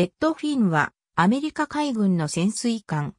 レッドフィンはアメリカ海軍の潜水艦。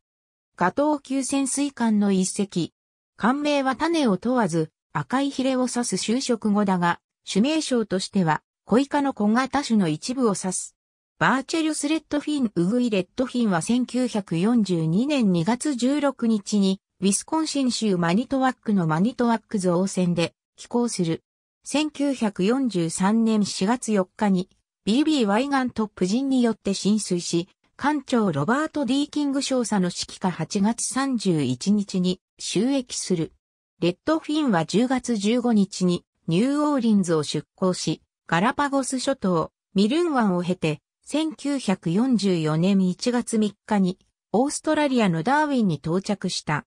ガトー級潜水艦の一隻。艦名は種を問わず赤いヒレを指す就職後だが、種名称としては小イカの小型種の一部を指す。バーチェルスレッドフィンウグイレッドフィンは1942年2月16日にウィスコンシン州マニトワックのマニトワック造船で寄港する。1943年4月4日に BB ガントップ人によって浸水し、艦長ロバート・ディーキング少佐の指揮下8月31日に収益する。レッドフィンは10月15日にニューオーリンズを出港し、ガラパゴス諸島、ミルン湾を経て、1944年1月3日にオーストラリアのダーウィンに到着した。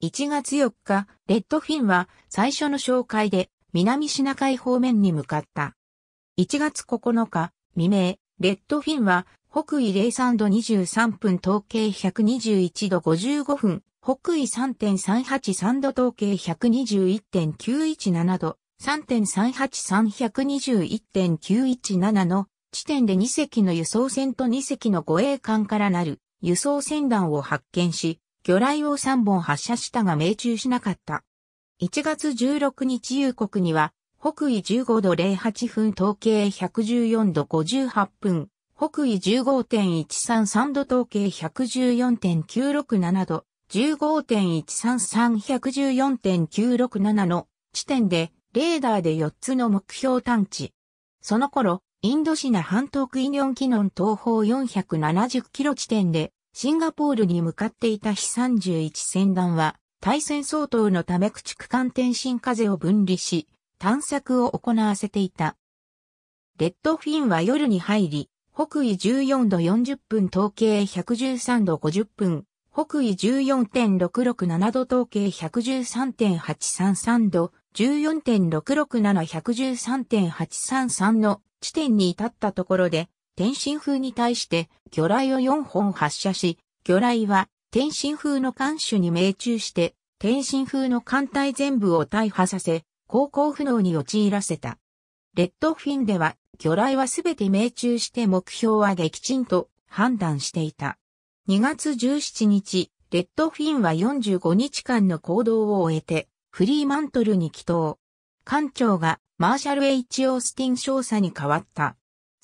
1月4日、レッドフィンは最初の紹介で南シナ海方面に向かった。1月9日、未明、レッドフィンは、北緯03度23分統計121度55分、北緯3.383度統計121.917度、3 3 8 3 1 2 1 9 1 7の地点で2隻の輸送船と2隻の護衛艦からなる輸送船団を発見し、魚雷を3本発射したが命中しなかった。1月16日夕刻には北緯15度08分統計114度58分、北緯15.133度統計114.967度、15.133114.967の地点でレーダーで4つの目標探知。その頃、インドシナ半島クイニョンキノン東方470キロ地点でシンガポールに向かっていた非31船団は対戦相当のため駆逐艦天津風を分離し、探索を行わせていた。レッドフィンは夜に入り、北緯14度40分統計113度50分、北緯14.667度統計113.833度、1 4 6 6 7 1 1 1 3 8 3 3の地点に至ったところで、天津風に対して魚雷を4本発射し、魚雷は天津風の艦首に命中して、天津風の艦隊全部を大破させ、航行不能に陥らせた。レッドフィンでは、魚雷はすべて命中して目標は撃沈と判断していた。2月17日、レッドフィンは45日間の行動を終えて、フリーマントルに帰島。艦長がマーシャル H. オースティン少佐に変わった。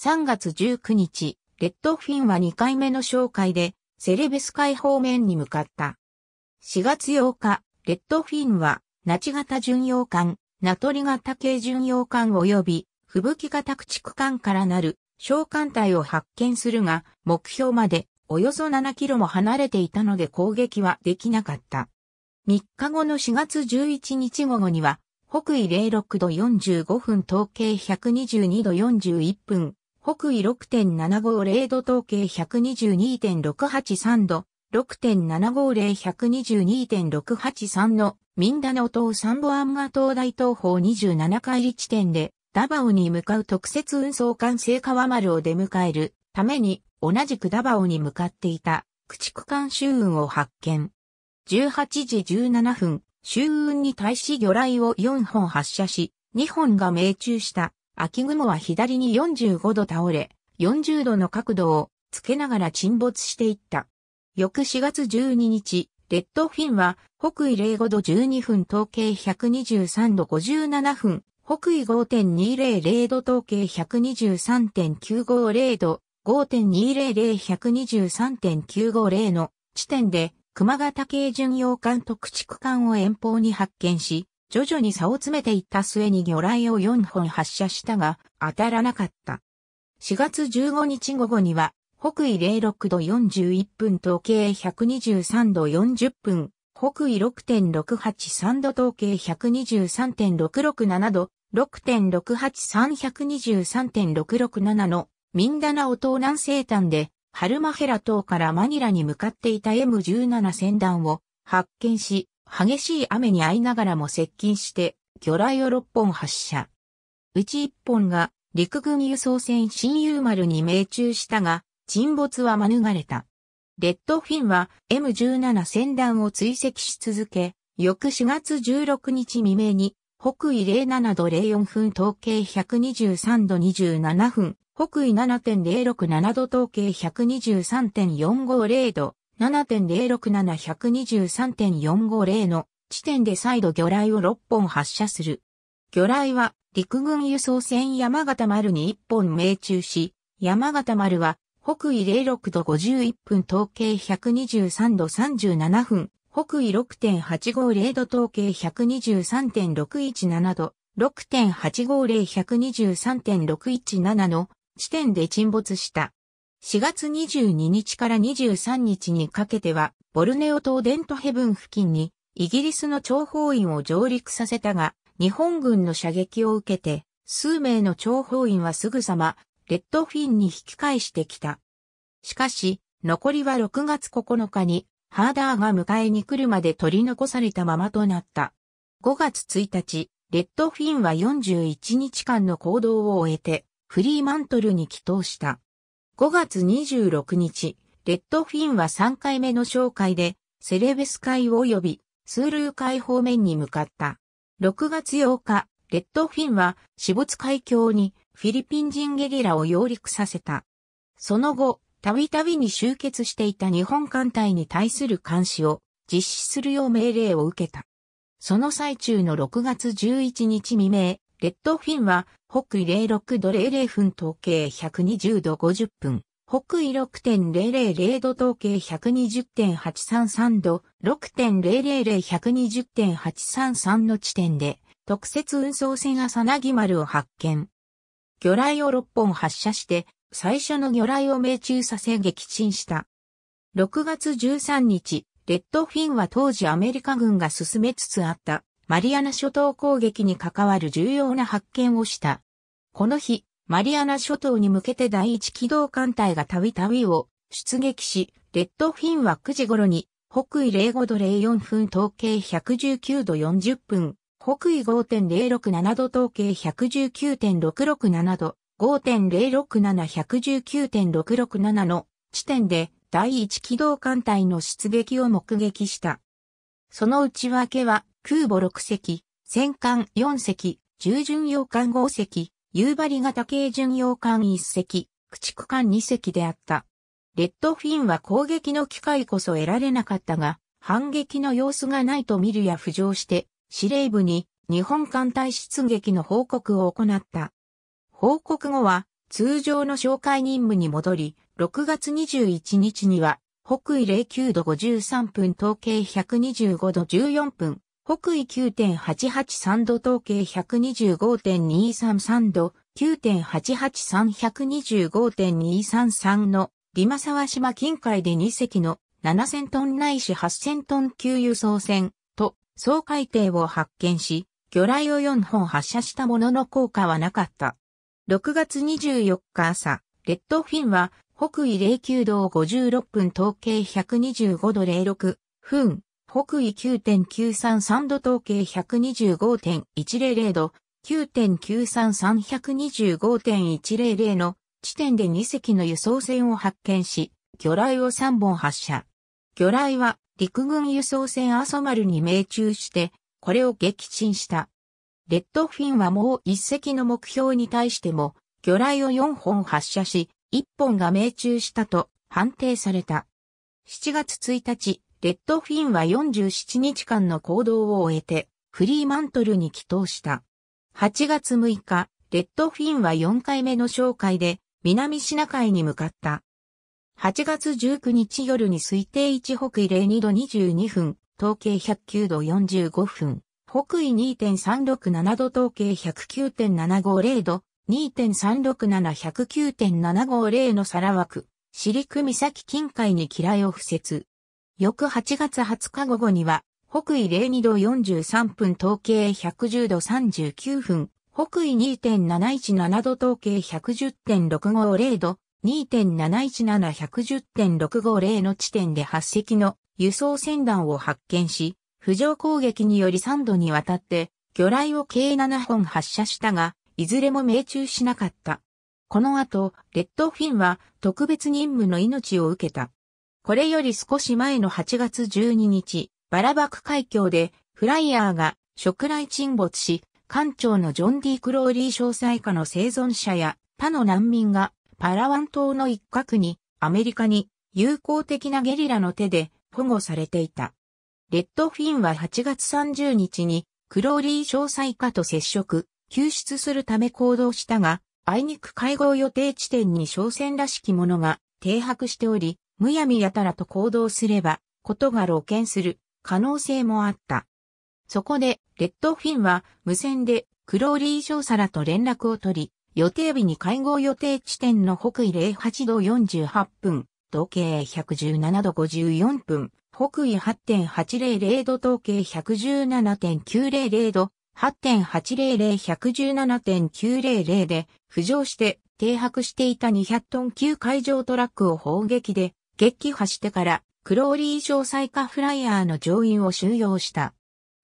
3月19日、レッドフィンは2回目の紹介で、セレベス海方面に向かった。4月8日、レッドフィンは、ナチ型巡洋艦、名取型軽巡洋艦及び吹雪型駆逐艦からなる小艦隊を発見するが、目標までおよそ7キロも離れていたので攻撃はできなかった。3日後の4月11日午後には、北緯06度45分統計122度41分、北緯6.750度統計122.683度、6.750122.683のミンダナオ島サンボアンガ島大東方27回り地点でダバオに向かう特設運送艦聖川丸を出迎えるために同じくダバオに向かっていた駆逐艦周運を発見。18時17分、周運に対し魚雷を4本発射し、2本が命中した秋雲は左に45度倒れ、40度の角度をつけながら沈没していった。翌4月12日、レッドフィンは、北緯05度12分統計123度57分、北緯5.200度統計123.950度、5.200123.950の地点で、熊型系巡洋艦特畜艦を遠方に発見し、徐々に差を詰めていった末に魚雷を4本発射したが、当たらなかった。4月15日午後には、北緯06度41分統計123度40分、北緯6.683度統計123.667度、6.683123.667のミンダナオ島南西端で、ハルマヘラ島からマニラに向かっていた M17 船団を発見し、激しい雨に遭いながらも接近して、魚雷を6本発射。うち1本が陸軍輸送船新友丸に命中したが、沈没は免れた。レッドフィンは M17 戦団を追跡し続け、翌4月16日未明に北緯07度04分統計123度27分、北緯7.067度統計123.450度、7.067123.450の地点で再度魚雷を6本発射する。魚雷は陸軍輸送船山形丸に1本命中し、山形丸は北緯06度51分統計123度37分、北緯6.850度統計123.617度、6.850123.617の地点で沈没した。4月22日から23日にかけては、ボルネオ島デントヘブン付近に、イギリスの諜報員を上陸させたが、日本軍の射撃を受けて、数名の諜報員はすぐさまレッドフィンに引き返してきた。しかし、残りは6月9日に、ハーダーが迎えに来るまで取り残されたままとなった。5月1日、レッドフィンは41日間の行動を終えて、フリーマントルに帰投した。5月26日、レッドフィンは3回目の紹介で、セレベス会を及び、スールー海方面に向かった。6月8日、レッドフィンは、死没海峡にフィリピン人ゲリラを揚陸させた。その後、たびたびに集結していた日本艦隊に対する監視を実施するよう命令を受けた。その最中の6月11日未明、レッドフィンは北緯06度00分統計120度50分、北緯6.000度統計120.833度、6.000120.833の地点で、特設運送船さなぎ丸を発見。魚雷を6本発射して、最初の魚雷を命中させ撃沈した。6月13日、レッドフィンは当時アメリカ軍が進めつつあったマリアナ諸島攻撃に関わる重要な発見をした。この日、マリアナ諸島に向けて第一機動艦隊がたびたびを出撃し、レッドフィンは9時頃に北緯05度04分統計119度40分北緯5.067度統計119.667度、5.067119.667の地点で第一機動艦隊の出撃を目撃した。その内訳は空母6隻、戦艦4隻、従巡洋艦5隻、夕張型軽巡洋艦1隻、駆逐艦2隻であった。レッドフィンは攻撃の機会こそ得られなかったが、反撃の様子がないと見るや浮上して、司令部に日本艦隊出撃の報告を行った。報告後は通常の紹介任務に戻り、6月21日には北緯09度53分統計125度14分、北緯9.883度統計125.233度、9.883125.233のリマサワ島近海で2隻の7000トンないし8000トン級輸送船総海艇を発見し、魚雷を4本発射したものの効果はなかった。6月24日朝、レッドフィンは北緯09度56分統計125度06分、北緯9.933度統計125.100度、9.933125.100の地点で2隻の輸送船を発見し、魚雷を3本発射。魚雷は陸軍輸送船アソマルに命中して、これを撃沈した。レッドフィンはもう一隻の目標に対しても、魚雷を4本発射し、1本が命中したと判定された。7月1日、レッドフィンは47日間の行動を終えて、フリーマントルに帰投した。8月6日、レッドフィンは4回目の紹介で、南シナ海に向かった。8月19日夜に推定1北緯02度22分、統計109度45分、北緯2.367度統計109.750度、2.367109.750の皿枠、尻ク、シリ岬近海に嫌いを付設。翌8月20日午後には、北緯02度43分統計110度39分、北緯2.717度統計110.650度、2.717110.650の地点で8隻の輸送船団を発見し、浮上攻撃により3度にわたって魚雷を計7本発射したが、いずれも命中しなかった。この後、レッドフィンは特別任務の命を受けた。これより少し前の8月12日、バラバク海峡でフライヤーが食雷沈没し、艦長のジョン・ディ・クローリー詳細下の生存者や他の難民がパラワン島の一角にアメリカに友好的なゲリラの手で保護されていた。レッドフィンは8月30日にクローリー詳細化と接触、救出するため行動したが、あいにく会合予定地点に商船らしきものが停泊しており、むやみやたらと行動すれば、ことが露見する可能性もあった。そこで、レッドフィンは無線でクローリー少佐らと連絡を取り、予定日に会合予定地点の北緯08度48分、時計117度54分、北緯8.800度東計117.900度、8.800-117.900で浮上して停泊していた200トン級海上トラックを砲撃で撃破してからクローリー上最下フライヤーの乗員を収容した。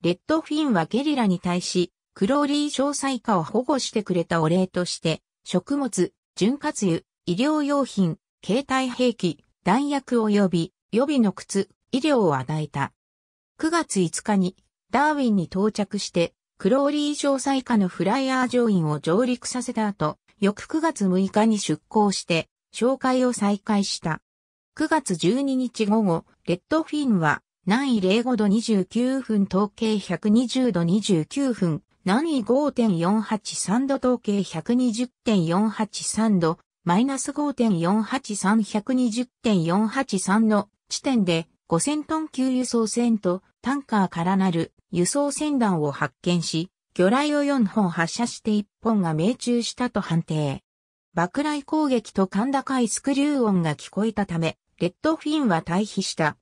レッドフィンはゲリラに対しクローリー詳細化を保護してくれたお礼として、食物、潤滑油、医療用品、携帯兵器、弾薬及び予備の靴、医療を与えた。9月5日にダーウィンに到着して、クローリー詳細化のフライヤー乗員を上陸させた後、翌9月6日に出港して、紹介を再開した。9月12日午後、レッドフィンは、南緯05度29分統計120度29分、南位5.483度統計120.483度、マイナス5.483120.483の地点で5000トン級輸送船とタンカーからなる輸送船団を発見し、魚雷を4本発射して1本が命中したと判定。爆雷攻撃と甲高いスクリュー音が聞こえたため、レッドフィンは退避した。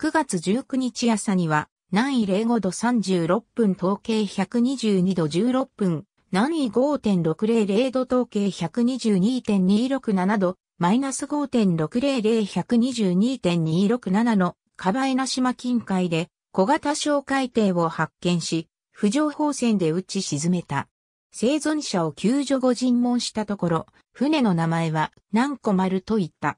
9月19日朝には、南緯05度36分統計122度16分、南緯5.600度統計122.267度、マイナス5.600122.267のカバエナ島近海で小型小海底を発見し、浮上砲船で撃ち沈めた。生存者を救助後尋問したところ、船の名前は何個丸と言った。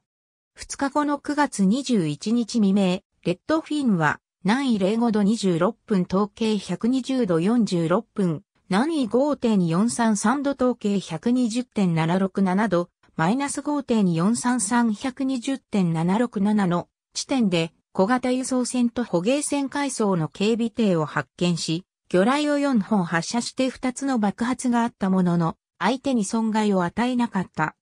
2日後の9月21日未明、レッドフィンは南緯05度26分統計120度46分、南緯5.433度統計120.767度、マイナス5.433120.767の地点で小型輸送船と捕鯨船階層の警備艇を発見し、魚雷を4本発射して2つの爆発があったものの、相手に損害を与えなかった。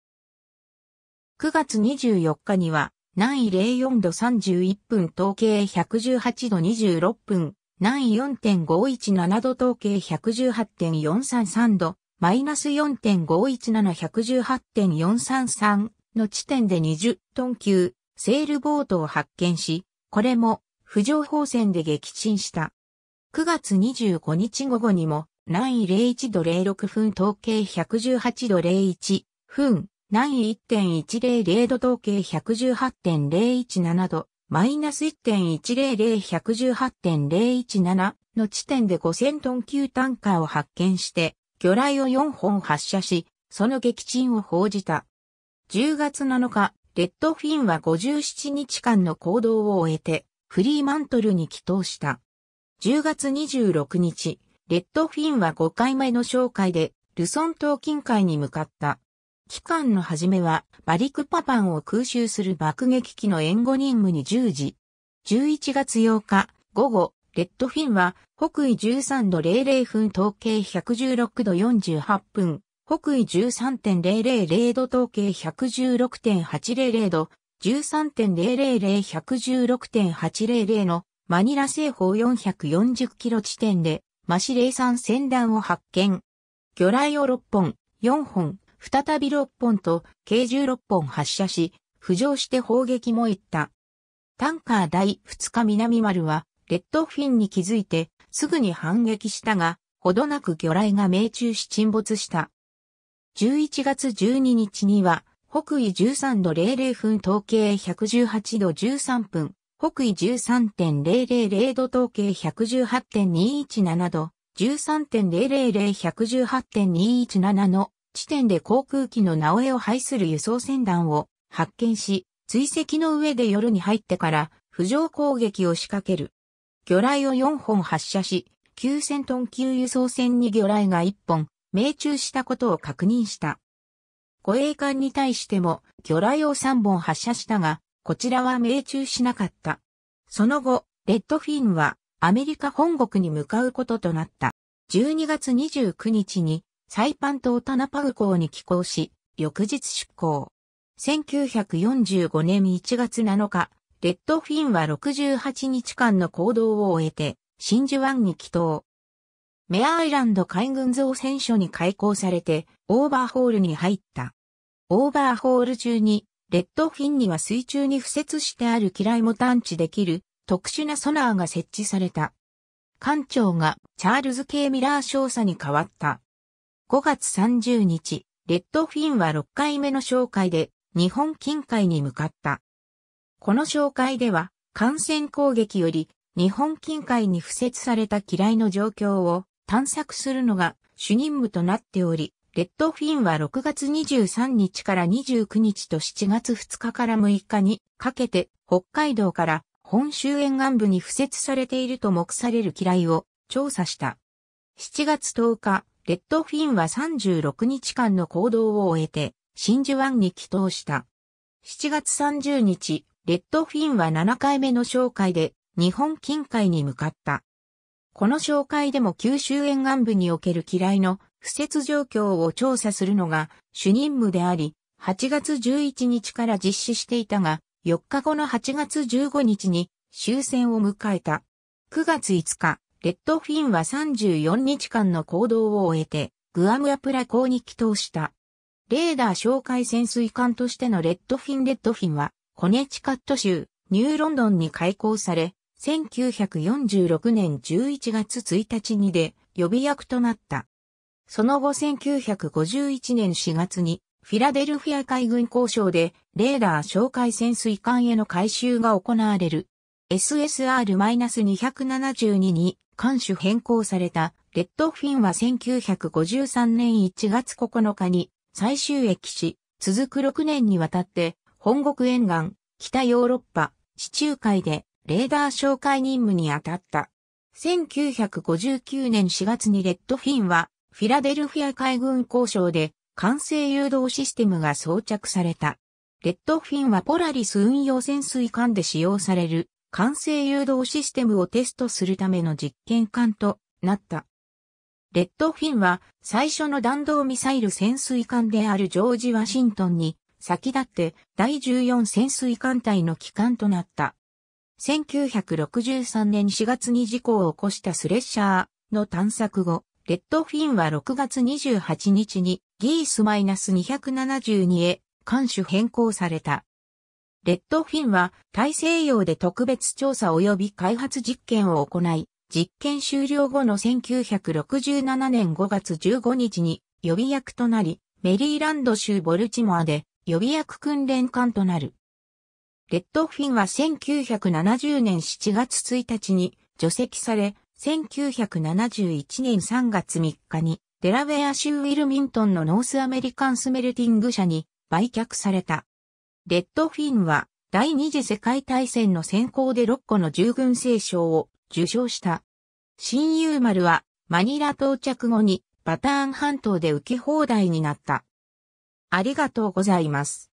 9月24日には、南緯04度31分統計118度26分、南緯4.517度統計118.433度、マイナス4.517118.433の地点で20トン級、セールボートを発見し、これも、浮上方戦で撃沈した。9月25日午後にも、南緯01度06分統計118度01分、南緯1.100度統計118.017度、マイナス1.100-118.017の地点で5000トン級単価を発見して、魚雷を4本発射し、その撃沈を報じた。10月7日、レッドフィンは57日間の行動を終えて、フリーマントルに帰投した。10月26日、レッドフィンは5回目の紹介で、ルソン島近海に向かった。期間の初めは、バリクパパンを空襲する爆撃機の援護任務に従事。11月8日、午後、レッドフィンは、北緯13度00分統計116度48分、北緯13.000度統計116.800度、13.000-116.800のマニラ西方440キロ地点で、マシレイ山戦乱を発見。魚雷を6本、4本、再び6本と計16本発射し、浮上して砲撃も行った。タンカー第2日南丸は、レッドフィンに気づいて、すぐに反撃したが、ほどなく魚雷が命中し沈没した。11月12日には、北緯13度00分統計118度13分、北緯13.000度統計118.217度、13.000、118.217の地点で航空機の直江を排する輸送船団を発見し、追跡の上で夜に入ってから浮上攻撃を仕掛ける。魚雷を4本発射し、9000トン級輸送船に魚雷が1本命中したことを確認した。護衛艦に対しても魚雷を3本発射したが、こちらは命中しなかった。その後、レッドフィンはアメリカ本国に向かうこととなった。12月29日にサイパン島タナパグ港に寄港し、翌日出港。1945年1月7日、レッドフィンは68日間の行動を終えて、真珠湾に帰島。メアアイランド海軍造船所に開港されて、オーバーホールに入った。オーバーホール中に、レッドフィンには水中に付設してある機雷も探知できる特殊なソナーが設置された。艦長がチャールズ・系ミラー少佐に変わった。5月30日、レッドフィンは6回目の紹介で日本近海に向かった。この紹介では、感染攻撃より日本近海に付設された機雷の状況を探索するのが主任務となっており、レッドフィンは6月23日から29日と7月2日から6日にかけて北海道から本州沿岸部に付設されていると目される機雷を調査した。7月10日、レッドフィンは36日間の行動を終えて、真珠湾に帰投した。7月30日、レッドフィンは7回目の紹介で、日本近海に向かった。この紹介でも九州沿岸部における機雷の不設状況を調査するのが主任務であり、8月11日から実施していたが、4日後の8月15日に終戦を迎えた。9月5日、レッドフィンは34日間の行動を終えて、グアムアプラ港に帰投した。レーダー哨戒潜水艦としてのレッドフィンレッドフィンは、コネチカット州、ニューロンドンに開港され、1946年11月1日にで予備役となった。その後1951年4月にフィラデルフィア海軍交渉でレーダー哨戒潜水艦への改修が行われる。SSR-272 に艦種変更されたレッドフィンは1953年1月9日に最終駅し、続く6年にわたって本国沿岸、北ヨーロッパ、地中海でレーダー紹介任務に当たった。1959年4月にレッドフィンはフィラデルフィア海軍交渉で管制誘導システムが装着された。レッドフィンはポラリス運用潜水艦で使用される完成誘導システムをテストするための実験艦となった。レッドフィンは最初の弾道ミサイル潜水艦であるジョージ・ワシントンに先立って第14潜水艦隊の機関となった。1963年4月に事故を起こしたスレッシャーの探索後、レッドフィンは6月28日にギース -272 へ艦種変更された。レッドフィンは大西洋で特別調査及び開発実験を行い、実験終了後の1967年5月15日に予備役となり、メリーランド州ボルチモアで予備役訓練艦となる。レッドフィンは1970年7月1日に除籍され、1971年3月3日にデラウェア州ウィルミントンのノースアメリカンスメルティング社に売却された。レッドフィンは第二次世界大戦の先行で6個の従軍聖賞を受賞した。新友丸はマニラ到着後にバターン半島で浮き放題になった。ありがとうございます。